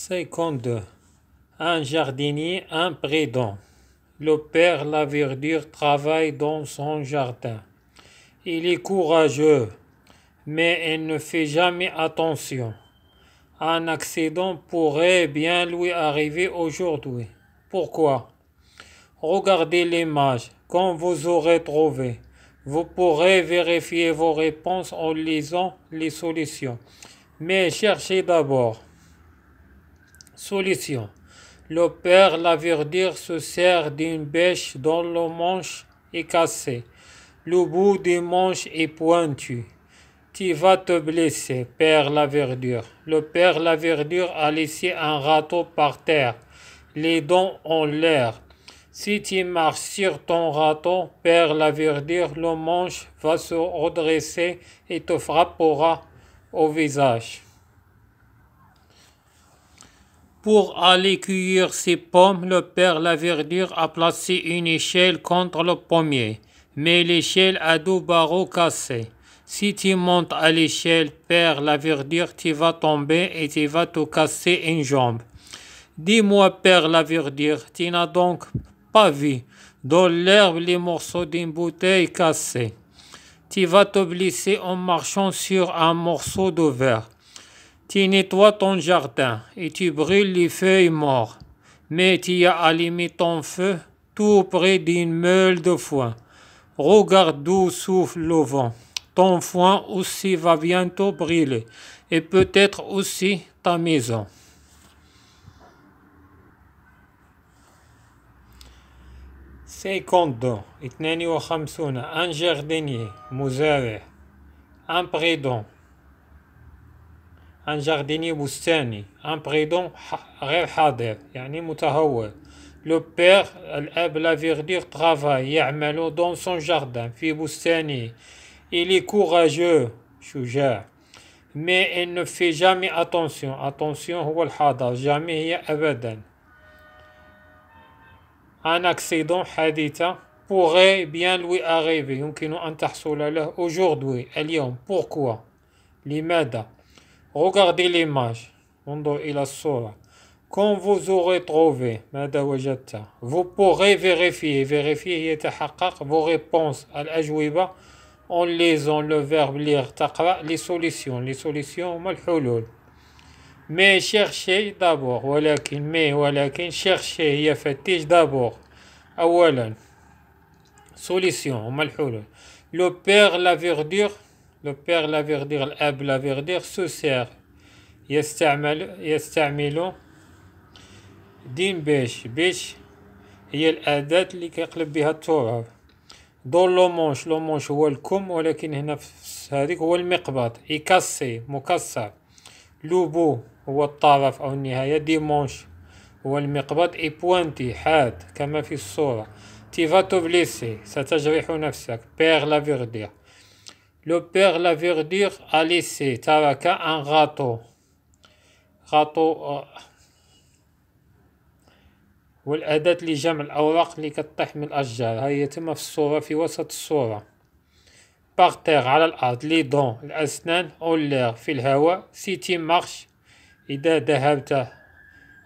52. Un jardinier, un Le père Laverdure travaille dans son jardin. Il est courageux, mais il ne fait jamais attention. Un accident pourrait bien lui arriver aujourd'hui. Pourquoi Regardez l'image. Quand vous aurez trouvé, vous pourrez vérifier vos réponses en lisant les solutions. Mais cherchez d'abord solution. Le père Laverdure se sert d'une bêche dont le manche est cassé. Le bout du manche est pointu. Tu vas te blesser, père verdure. Le père verdure a laissé un râteau par terre, les dents ont l'air. Si tu marches sur ton râteau, père verdure, le manche va se redresser et te frappera au visage. Pour aller cueillir ses pommes, le père Laverdure a placé une échelle contre le pommier, mais l'échelle a deux barreaux cassés. Si tu montes à l'échelle, père Laverdure, tu vas tomber et tu vas te casser une jambe. Dis-moi, père Laverdure, tu n'as donc pas vu dans l'herbe les morceaux d'une bouteille cassée. Tu vas te blesser en marchant sur un morceau de verre. Tu nettoies ton jardin et tu brûles les feuilles mortes, mais tu as allumé ton feu tout près d'une meule de foin. Regarde d'où souffle le vent. Ton foin aussi va bientôt brûler, et peut-être aussi ta maison. Un un jardinier boustani, un prédent rêve yani mutahawel. Le père, aime la verdure, travaille, dans son jardin, Fille Il est courageux, chouja. Mais il ne fait jamais attention. Attention, jamais, abadan. Un accident, hadita, pourrait bien lui arriver. Donc, il nous aujourd'hui, Pourquoi? Les Regardez l'image. Quand vous aurez trouvé, vous pourrez vérifier, vérifier vos réponses à en lisant le verbe lire, les solutions, les solutions, mais cherchez d'abord, mais cherchez, faites d'abord. solution, le père la verdure لو بير لا فيغدير الاب لا فيغدير سو سير يستعمل يستعمل دين بيش بيش هي الأداة اللي كيقلب بها التراب دور لومونش لومونش هو الكم ولكن هنا في هذيك هو المقبض يكسي مكسر لوبو هو الطرف أو النهاية ديمونش هو المقبض اي بوينتي حاد كما في الصورة تي فاتو بليسي ستجرح نفسك بيغ لا فيغدير Le père la verdure a laissé Taraka un râteau. râteau والأداة لجمع الأوراق كطيح من الأشجار هي تما في الصورة في وسط الصورة باغتيغ على الأرض لي دون الأسنان أولير في الهواء سيتي مارش إذا ذهبت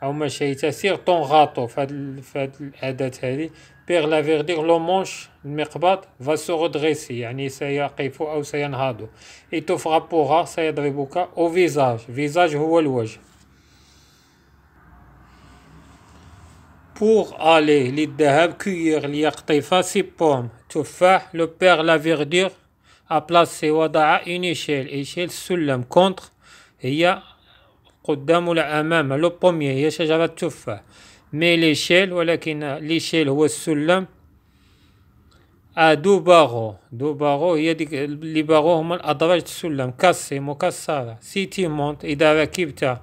أو مشيت سير طون غاطو هاد الأداة هذه بيغ لافيرديغ لو مونش المقبض فا سو غودغيسي يعني سيقف أو سينهض إي تو فغابوغا سيضربك أو فيزاج فيزاج هو الوجه بور الي للذهاب cueillir ليقطف بوم تفاح لو بيغ لافيرديغ أبلاسي وضع اون ايشيل ايشيل سلم كونتر هي قدام ولا أمام لو بوميي هي شجرة تفاح mais l'échelle, voilà qu'il a l'échelle ou le à deux barreaux. Deux barreaux, il y a des barreaux à l'adresse du soulem, cassé, Si tu montes, il a la kibta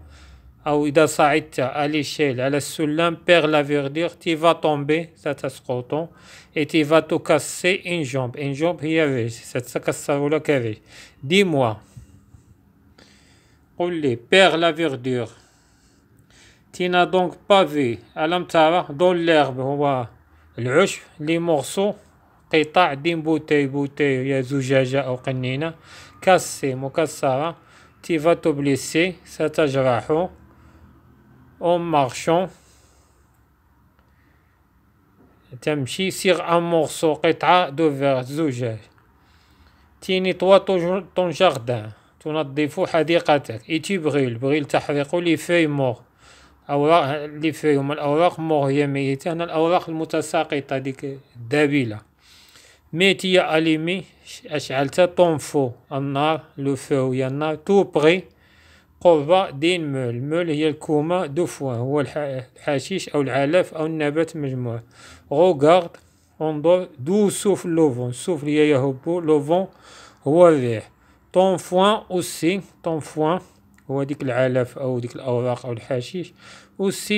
ou il a saïta à l'échelle, à la soulem, perd la verdure, tu vas tomber, ça te coton. et tu vas te casser une jambe. Une jambe, il y avait, ça ça. casse ou le cavé. Dis-moi, on les perd la verdure. Tu n'as donc pas vu dans l'herbe les morceaux قطع دين بوتي بوتي يا زجاجة أو قنينة كاسي مكسرة تي فا au marchant de مارشون تمشي سيغ أن مورسو قطعة Tu فيغ زجاج تي نتوا à جاردان تنظف حديقتك إي tu بغيل بغيل les لي mortes. اوراق اللي فيهم الاوراق ميتة هنا الاوراق المتساقطه ديك الدابله ميتية اليمي اشعلت طنفو النار لو فو يا النار تو بغي قرب دين مول مول هي الكومة دو فوا هو الحشيش او العلف او النبات مجموع روغارد انظر دو سوف لوفون سوف هي يهبو لوفون هو الريح فوان اوسي فوان هو ديك العلف او ديك الاوراق او الحشيش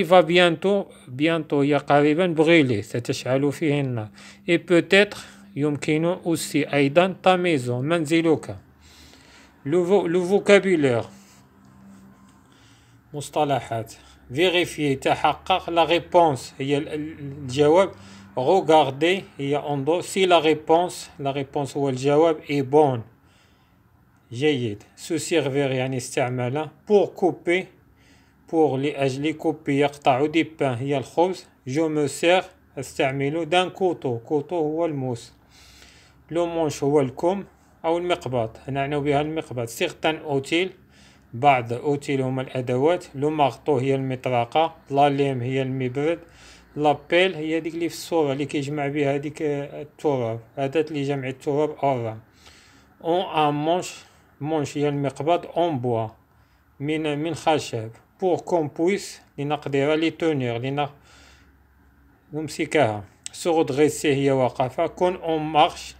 فا بيانتو بيانتو هي قريبا بغيليه ستشعل فيه النار اي بوتيتر يمكن اوسي ايضا تا ميزون منزلك لو فوكابيلير مصطلحات فيغيفي تحقق لا ريبونس هي الجواب غوغاردي هي انظر سي لا ريبونس لا ريبونس هو الجواب اي بون جيد سو سيرفير يعني استعمال بور كوبي بور لأجل كوبي يقطع دي بان هي الخبز جو مو سير استعمل دان كوتو كوتو هو الموس لو مونش هو الكم أو المقبض نعنو بها المقبض سيغتان أوتيل بعض أوتيل هما الأدوات لو مارطو هي المطرقة لا ليم هي المبرد لابيل هي ديك لي في الصورة اللي كيجمع بها هاديك التراب أداة لجمع التراب أورام اون ان مونش مونش هي المقبض اون بوا من من خشب بور كون بويس لنقدر لي تونير لنا نمسكها سغد غيسي هي واقفة كون اون مارش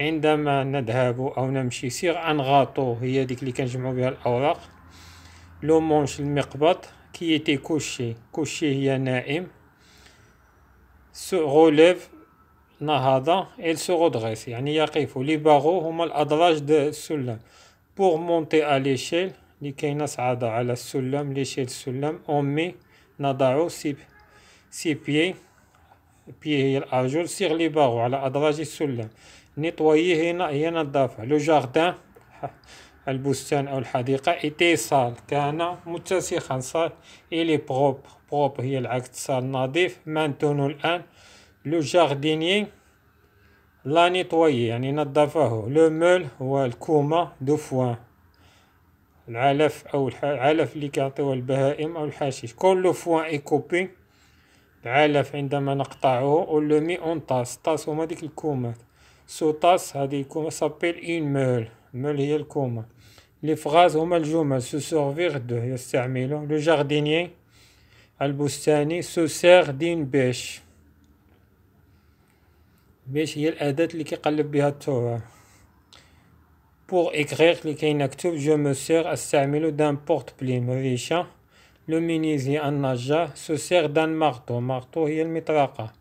عندما نذهب او نمشي سير غاطو هي ديك اللي كنجمعو بها الاوراق لو مونش المقبض كي تي كوشي كوشي هي نائم سو غوليف نهضة إل سوغودغيس يعني يقف لي باغو هما الادراج د السلم بوغ مونتي ا ليشيل لي كاينه صعاده على السلم ليشيل السلم امي نضعو سي سي بيي بيي هي الارجل سيغ لي باغو على ادراج السلم نيطويي هنا هي نظافه لو جاردان البستان او الحديقه ايتي صال كان متسخا صال الي بروب بروب هي العكس صال نظيف مانتونو الان لو جارديني لا نيطوي يعني نظفه لو مول هو الكومة دو فوان العلف او العلف اللي كيعطيوه البهائم او الحشيش كل فوان ايكوبي العلف عندما نقطعه اون لو مي اون طاس طاس هما ديك الكومات سو طاس هذه الكومة سابيل اون مول مول هي الكومة لي فغاز هما الجمل سو سورفيغ دو يستعمله لو جارديني البستاني سو سير دين بيش باش هي الاداه اللي كيقلب بها التوع بور اكريغ اللي مكتوب جو مو سيغ استعمل دان بورت بليم ريشه لو مينيزي النجار سو سير دان مارتو مارتو هي المطرقه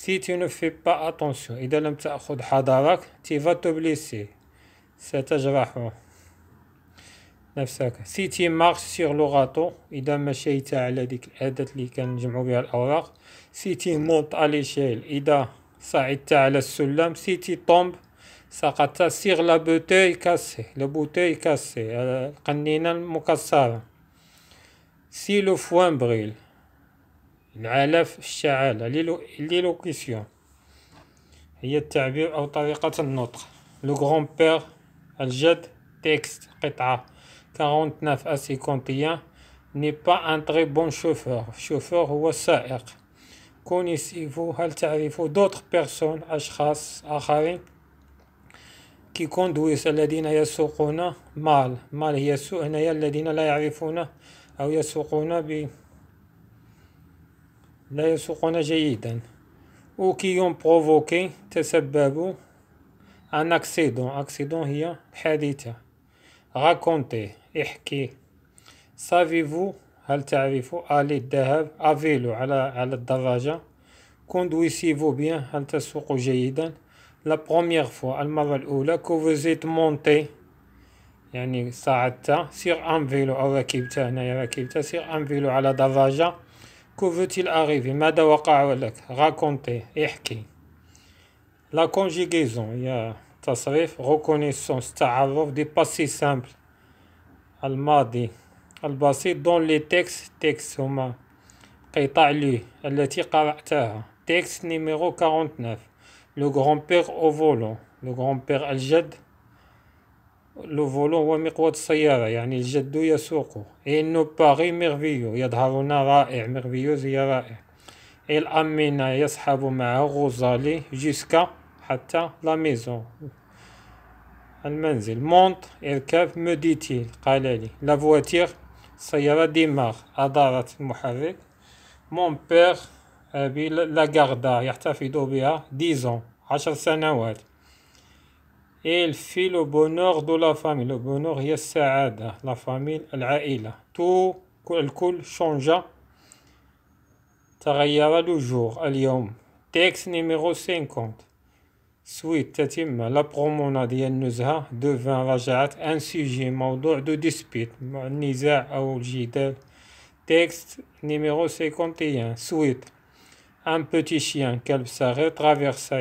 سي تي نو في با اتونسيون اذا لم تاخذ حذرك تي فا تو بليسي ستجرحه نفسك سي تي مارش سيغ لو غاتو اذا مشيت على ديك الاداه اللي كنجمعو بها الاوراق سي تي مونط اليشيل اذا صعدت على السلم سيتي طومب سقطت سيغ لا بوتي كاسي لا بوتي كاسي القنينة المكسرة سي لو فوان بغيل العلف الشعالة ليلوكيسيون هي التعبير أو طريقة النطق لو غران بير الجد تكست قطعة 49 أسي كونتيان ني با أن تري بون شوفور شوفور هو سائق connaissez-vous, haltez d'autres personnes, أشخاص آخرين qui conduisent الذين يسوقون mal mal هي السوء هنا الذين لا sont أو يسوقون ب لا يسوقون ou qui ont provoqué تسببوا un accident accident هي حادثة Racontez, احكي savez-vous هل تعرف آلي الذهاب أفيلو على على الدراجة كوندويسيفو بيان هل تسوق جيدا لا بروميير فوا المرة الأولى كوفوزيت مونتي يعني صعدت سير أن فيلو أو ركبت هنايا ركبت سير أن فيلو على دراجة فوتيل أغيفي ماذا وقع لك راكونتي احكي لا كونجيغيزون هي تصريف ريكونيسونس تعرف دي باسي سامبل الماضي Elle basse dans les textes. tire caractères Texte numéro 49. Le grand-père au volant. Le grand-père aljed Le volant est au volant. Il est au volant. Il est merveilleux. Il est merveilleux. Il est au Il السيارة ديماغ أدارة المحرك مون بير أبي لاغاردا يحتفظ بها ديزون عشر سنوات إل في لو بونوغ دو لا فامي لو بونوغ هي السعادة لا فامي العائلة تو الكل شونجا تغير لو جور اليوم تيكس نيميرو سينكونت Suite. La promenade yannouza devant Rajat. Un sujet, un de dispute. Texte numéro 51 Suite. Un petit chien calbesare traversa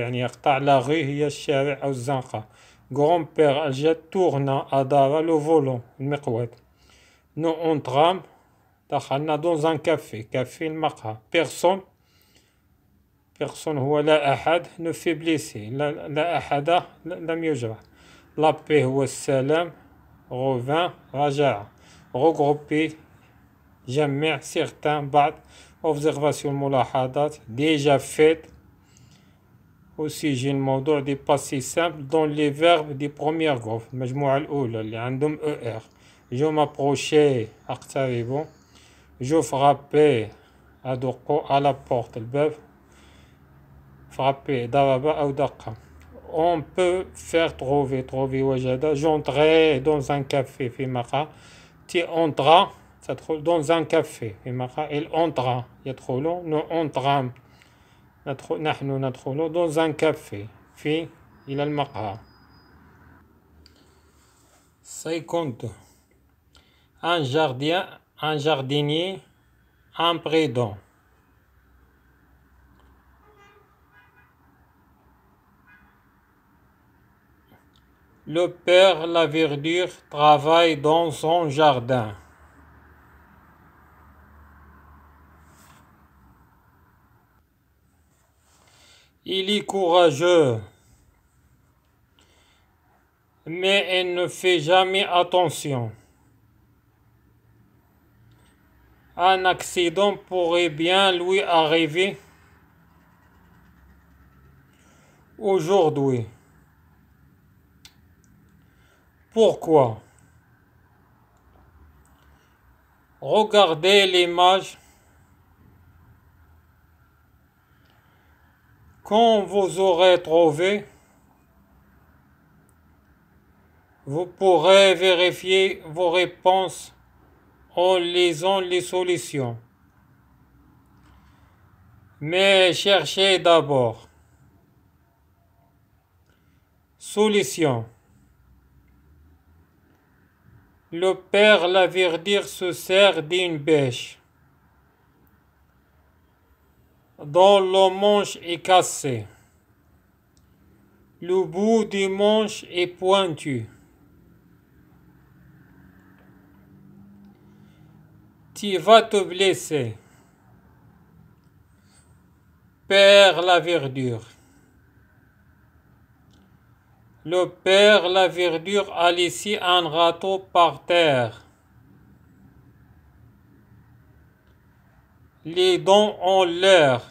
la rue. Grand-père Aljet tourna à d'avant le volant. Nous entrons dans un café. Café de Personne personne هو لا أحد ne fait لا, La la paix هو السلام revint regrouper جمع certains بعض observation ملاحظات déjà fait. des passés dans les verbes des premières groupes er. je m'approchais je frappais à la porte frapper daraba on peut faire trouver trouver wajada j'entrais dans un café fimaqa tu entras ça trouve dans un café fimaqa il entra long. nous entrons trop ندخل dans un café fin il المقهى 50 un jardin un jardinier un prédent Le père la verdure travaille dans son jardin. Il est courageux, mais il ne fait jamais attention. Un accident pourrait bien lui arriver aujourd'hui. Pourquoi Regardez l'image. Quand vous aurez trouvé, vous pourrez vérifier vos réponses en lisant les solutions. Mais cherchez d'abord. Solution. Le père verdure, se sert d'une bêche dont le manche est cassé. Le bout du manche est pointu. Tu vas te blesser. père, la verdure. Le père, la verdure, a laissé un râteau par terre. Les dents ont l'air.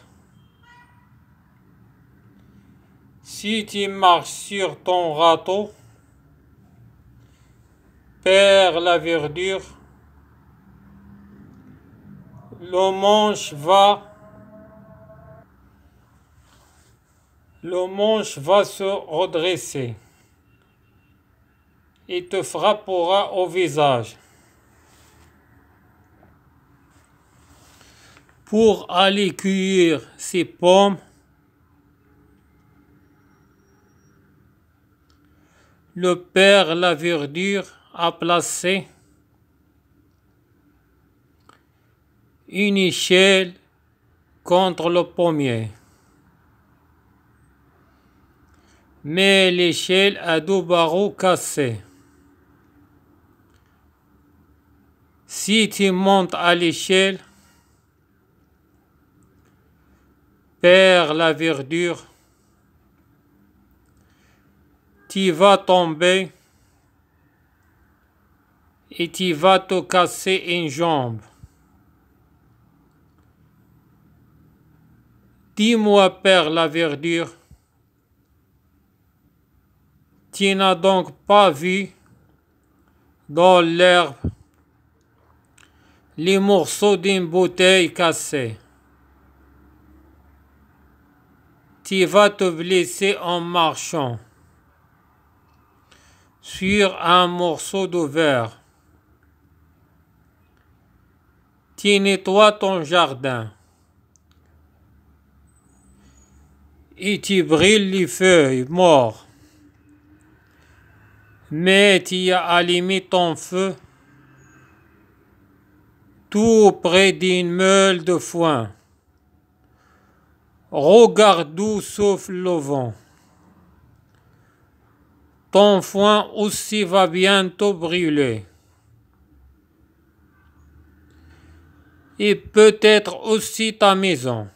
Si tu marches sur ton râteau, père, la verdure, le manche va le manche va se redresser et te frappera au visage. Pour aller cuire ses pommes, le père la verdure a placé une échelle contre le pommier. mais l'échelle a deux barreaux cassés. Si tu montes à l'échelle, perds la verdure, tu vas tomber et tu vas te casser une jambe. Dis-moi, perds la verdure, tu n'as donc pas vu dans l'herbe les morceaux d'une bouteille cassée. Tu vas te blesser en marchant sur un morceau de verre. Tu nettoies ton jardin et tu brilles les feuilles mortes mais tu as allumé ton feu tout près d'une meule de foin. Regarde où souffle le vent. Ton foin aussi va bientôt brûler. Et peut-être aussi ta maison.